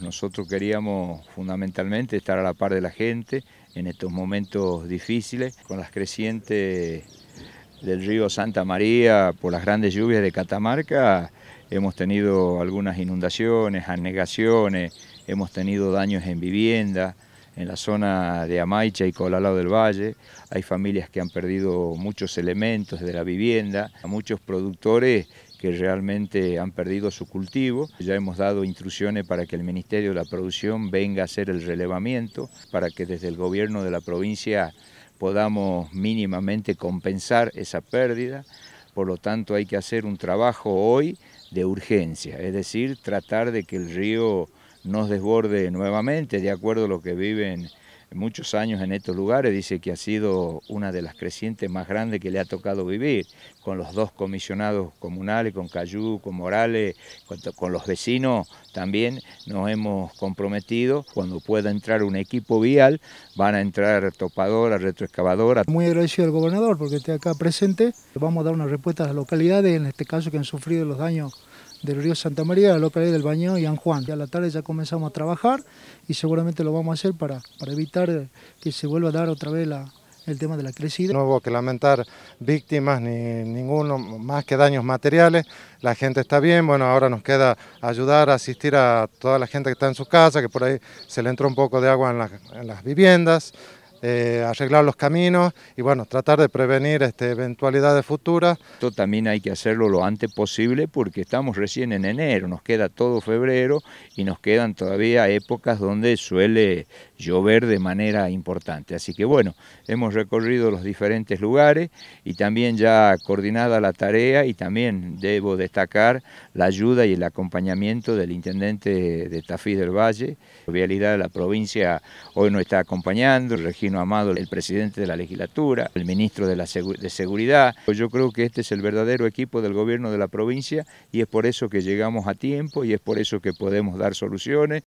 Nosotros queríamos fundamentalmente estar a la par de la gente en estos momentos difíciles, con las crecientes del río Santa María, por las grandes lluvias de Catamarca, hemos tenido algunas inundaciones, anegaciones, hemos tenido daños en vivienda en la zona de Amaicha y Colalao del Valle. Hay familias que han perdido muchos elementos de la vivienda, muchos productores que realmente han perdido su cultivo. Ya hemos dado instrucciones para que el Ministerio de la Producción venga a hacer el relevamiento, para que desde el gobierno de la provincia podamos mínimamente compensar esa pérdida. Por lo tanto, hay que hacer un trabajo hoy de urgencia, es decir, tratar de que el río nos desborde nuevamente, de acuerdo a lo que viven muchos años en estos lugares, dice que ha sido una de las crecientes más grandes que le ha tocado vivir, con los dos comisionados comunales, con Cayú, con Morales, con, los vecinos también nos hemos comprometido, cuando pueda entrar un equipo vial, van a entrar topadora, retroexcavadora. Muy agradecido al gobernador porque esté acá presente, vamos a dar una respuesta a las localidades, en este caso que han sufrido los daños del río Santa María, la localidad del Baño y Juan. Ya A la tarde ya comenzamos a trabajar y seguramente lo vamos a hacer para, evitar que se vuelva a dar otra vez el tema de la crecida. No hubo que lamentar víctimas ni ninguno más que daños materiales. La gente está bien, bueno, ahora nos queda ayudar, asistir a toda la gente que está en su casa, que por ahí se le entró un poco de agua en las viviendas. Eh, arreglar los caminos y bueno, tratar de prevenir este, eventualidades futuras. Esto también hay que hacerlo lo antes posible porque estamos recién en enero, nos queda todo febrero y nos quedan todavía épocas donde suele llover de manera importante. Así que bueno, hemos recorrido los diferentes lugares y también ya coordinada la tarea y también debo destacar la ayuda y el acompañamiento del intendente de Tafí del Valle. La de la provincia hoy nos está acompañando, el Regino Amado, el presidente de la legislatura, el ministro de, la de Seguridad. Yo creo que este es el verdadero equipo del gobierno de la provincia y es por eso que llegamos a tiempo y es por eso que podemos dar soluciones.